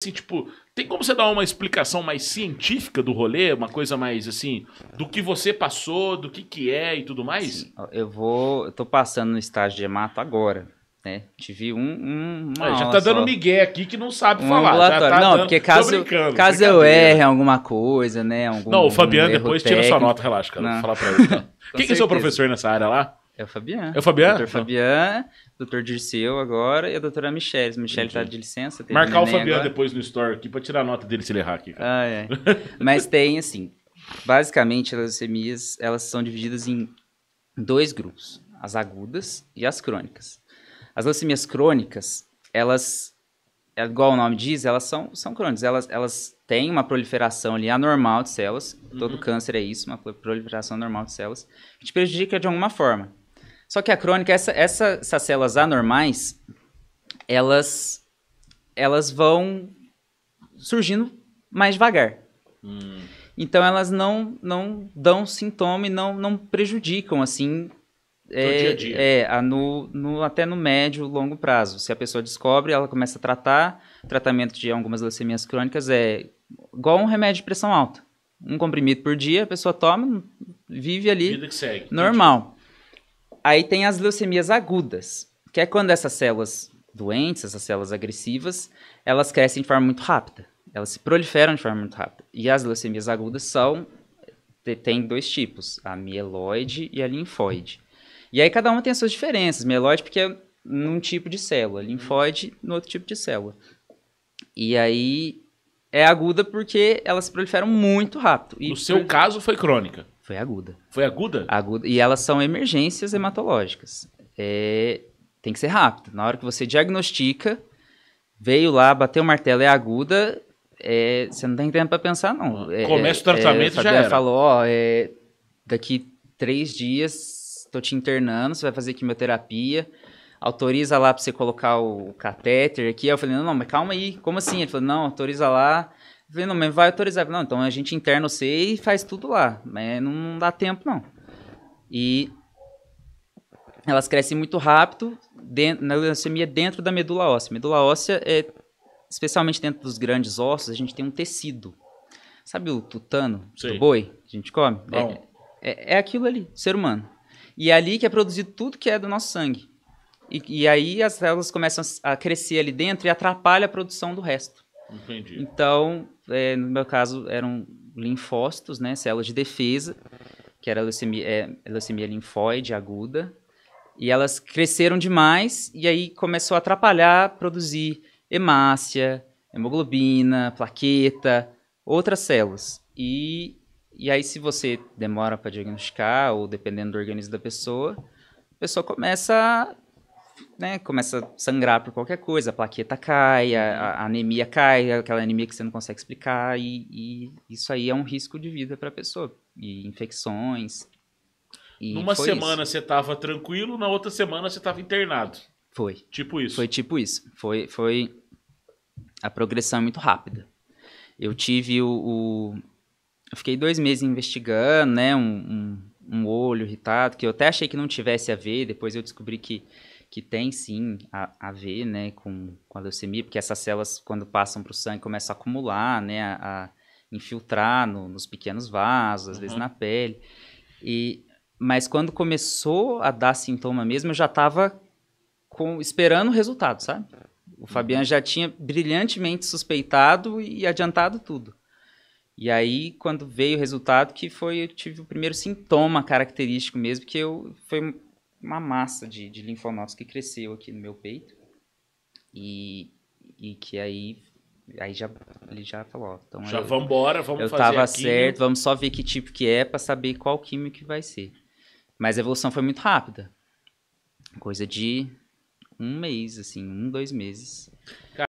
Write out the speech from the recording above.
assim, tipo, tem como você dar uma explicação mais científica do rolê, uma coisa mais assim, do que você passou, do que que é e tudo mais? Sim, eu vou, eu tô passando no estágio de hemato agora. Né? Tive um. um uma ah, já tá dando só. migué aqui que não sabe um falar. Tá não, dando... porque caso, caso eu erre alguma coisa, né? Algum, não, o Fabiano depois técnico. tira sua nota, relaxa, cara. Vou falar pra ele. Quem que é seu professor nessa área lá? É o Fabián. É o Fabián? Doutor Fabian, doutor Dirceu agora e a doutora Michelle. Michelle tá de licença. Marcar o Fabián depois no store aqui pra tirar a nota dele se ele errar aqui. Ah, é. Mas tem, assim, basicamente as leucemias, elas são divididas em dois grupos. As agudas e as crônicas. As leucemias crônicas, elas, é igual o nome diz, elas são, são crônicas. Elas, elas têm uma proliferação ali anormal de células. Todo uhum. câncer é isso, uma proliferação normal de células. Que te prejudica de alguma forma. Só que a crônica, essa, essa, essas células anormais, elas, elas vão surgindo mais devagar. Hum. Então elas não, não dão sintoma e não, não prejudicam, assim, é, dia a dia. É, no, no, até no médio, longo prazo. Se a pessoa descobre, ela começa a tratar. O tratamento de algumas leucemias crônicas é igual um remédio de pressão alta. Um comprimido por dia, a pessoa toma, vive ali. Vida que segue. Normal. Aí tem as leucemias agudas, que é quando essas células doentes, essas células agressivas, elas crescem de forma muito rápida. Elas se proliferam de forma muito rápida. E as leucemias agudas são tem dois tipos, a mieloide e a linfóide. E aí cada uma tem as suas diferenças. Mieloide porque é num tipo de célula, linfóide no outro tipo de célula. E aí é aguda porque elas se proliferam muito rápido. E no seu caso foi crônica? Foi aguda. Foi aguda? Aguda. E elas são emergências hematológicas. É... Tem que ser rápido. Na hora que você diagnostica, veio lá, bateu o martelo, é aguda, é... você não tá tem tempo para pensar, não. Ah, é, Começa o é, tratamento é, já era. falou, ó, é, daqui três dias tô te internando, você vai fazer quimioterapia, autoriza lá pra você colocar o catéter aqui. Aí eu falei, não, não, mas calma aí, como assim? Ele falou, não, autoriza lá. Eu falei, não, mas vai autorizar. Falei, não, então a gente interna você e faz tudo lá. Mas não dá tempo, não. E elas crescem muito rápido dentro, na leucemia dentro da medula óssea. Medula óssea é, especialmente dentro dos grandes ossos, a gente tem um tecido. Sabe o tutano Sim. do boi que a gente come? É, é, é aquilo ali, ser humano. E é ali que é produzido tudo que é do nosso sangue. E, e aí as células começam a crescer ali dentro e atrapalha a produção do resto. Entendi. Então, é, no meu caso, eram linfócitos, né, células de defesa, que era a leucemia, é, leucemia linfóide aguda, e elas cresceram demais e aí começou a atrapalhar produzir hemácia, hemoglobina, plaqueta, outras células. E, e aí se você demora para diagnosticar ou dependendo do organismo da pessoa, a pessoa começa a né, começa a sangrar por qualquer coisa, a plaqueta cai, a, a anemia cai, aquela anemia que você não consegue explicar, e, e isso aí é um risco de vida para a pessoa, e infecções. E Numa semana isso. você estava tranquilo, na outra semana você estava internado. Foi. Tipo isso. Foi tipo isso. Foi, foi a progressão é muito rápida. Eu tive o, o, Eu fiquei dois meses investigando, né, um, um um olho irritado, que eu até achei que não tivesse a ver, depois eu descobri que, que tem sim a, a ver né, com, com a leucemia, porque essas células, quando passam para o sangue, começam a acumular, né, a, a infiltrar no, nos pequenos vasos, às uhum. vezes na pele. E, mas quando começou a dar sintoma mesmo, eu já estava esperando o resultado, sabe? O Fabiano uhum. já tinha brilhantemente suspeitado e adiantado tudo. E aí, quando veio o resultado, que foi, eu tive o primeiro sintoma característico mesmo, que eu foi uma massa de, de linfonodos que cresceu aqui no meu peito. E, e que aí, aí já, ele já falou, ó, então já vamos embora, vamos eu fazer Eu tava certo, vamos só ver que tipo que é para saber qual químico que vai ser. Mas a evolução foi muito rápida. Coisa de um mês, assim, um, dois meses. Cara,